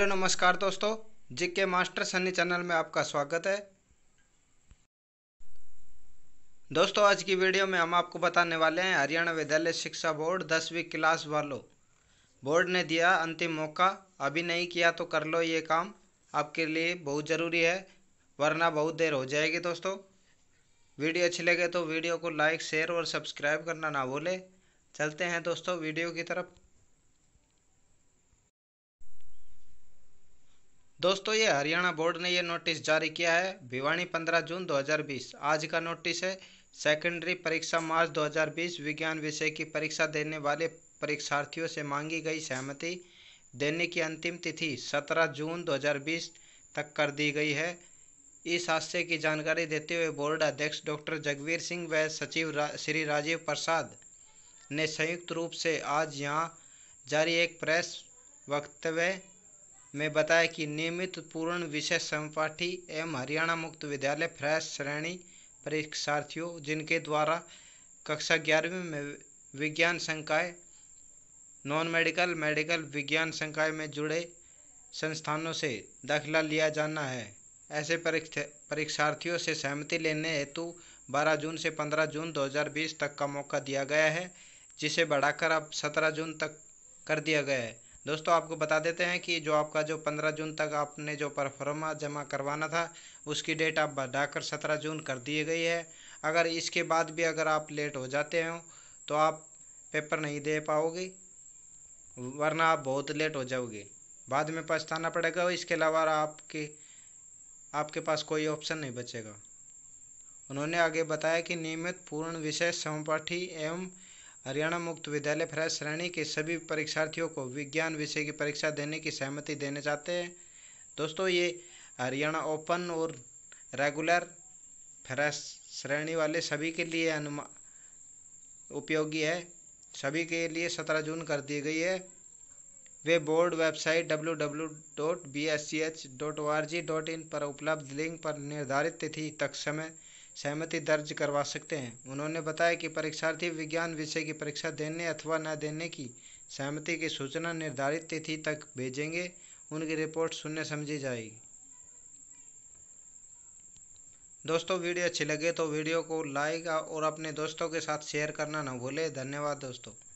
hello नमस्कार दोस्तों जिके मास्टर सनी चैनल में आपका स्वागत है दोस्तों आज की वीडियो में हम आपको बताने वाले हैं हरियाणा विद्यालय शिक्षा बोर्ड दसवीं क्लास वालों बोर्ड ने दिया अंतिम मौका अभी नहीं किया तो कर लो ये काम आपके लिए बहुत ज़रूरी है वरना बहुत देर हो जाएगी दोस्तों वीडियो अच्छी लगे तो वीडियो को लाइक शेयर और सब्सक्राइब करना ना भूलें चलते हैं दोस्तों वीडियो की तरफ दोस्तों ये हरियाणा बोर्ड ने ये नोटिस जारी किया है भिवानी 15 जून 2020 आज का नोटिस है सेकेंडरी परीक्षा मार्च 2020 विज्ञान विषय की परीक्षा देने वाले परीक्षार्थियों से मांगी गई सहमति देने की अंतिम तिथि 17 जून 2020 तक कर दी गई है इस हादसे की जानकारी देते हुए बोर्ड अध्यक्ष डॉक्टर जगवीर सिंह व सचिव रा, श्री राजीव प्रसाद ने संयुक्त रूप से आज यहाँ जारी एक प्रेस वक्तव्य में बताया कि नियमित पूर्ण विषय समपाठी एवं हरियाणा मुक्त विद्यालय फ्रेश श्रेणी परीक्षार्थियों जिनके द्वारा कक्षा ग्यारहवीं में विज्ञान संकाय नॉन मेडिकल मेडिकल विज्ञान संकाय में जुड़े संस्थानों से दाखिला लिया जाना है ऐसे परीक्षार्थियों से सहमति लेने हेतु 12 जून से 15 जून 2020 तक का मौका दिया गया है जिसे बढ़ाकर अब 17 जून तक कर दिया गया है दोस्तों आपको बता देते हैं कि जो आपका जो 15 जून तक आपने जो परफॉर्मा जमा करवाना था उसकी डेट आप बढ़ाकर 17 जून कर दिए गई है अगर इसके बाद भी अगर आप लेट हो जाते हो तो आप पेपर नहीं दे पाओगे वरना आप बहुत लेट हो जाओगे बाद में पछताना पड़ेगा और इसके अलावा आपके आपके पास कोई ऑप्शन नहीं बचेगा उन्होंने आगे बताया कि नियमित पूर्ण विषय समपाठी एवं हरियाणा मुक्त विद्यालय फ्रेश श्रेणी के सभी परीक्षार्थियों को विज्ञान विषय की परीक्षा देने की सहमति देने चाहते हैं दोस्तों ये हरियाणा ओपन और रेगुलर फ्रेश श्रेणी वाले सभी के लिए अनुमा उपयोगी है सभी के लिए सत्रह जून कर दी गई है वे board website W W dot B S C H O R G dot in पर उपलब्ध लिंक पर निर्धारित तिथि तक समय सहमति दर्ज करवा सकते हैं उन्होंने बताया कि परीक्षार्थी विज्ञान विषय की परीक्षा देने अथवा न देने की सहमति की सूचना निर्धारित तिथि तक भेजेंगे उनकी रिपोर्ट सुनने समझी जाएगी दोस्तों वीडियो अच्छी लगे तो वीडियो को लाइक और अपने दोस्तों के साथ शेयर करना ना भूलें धन्यवाद दोस्तों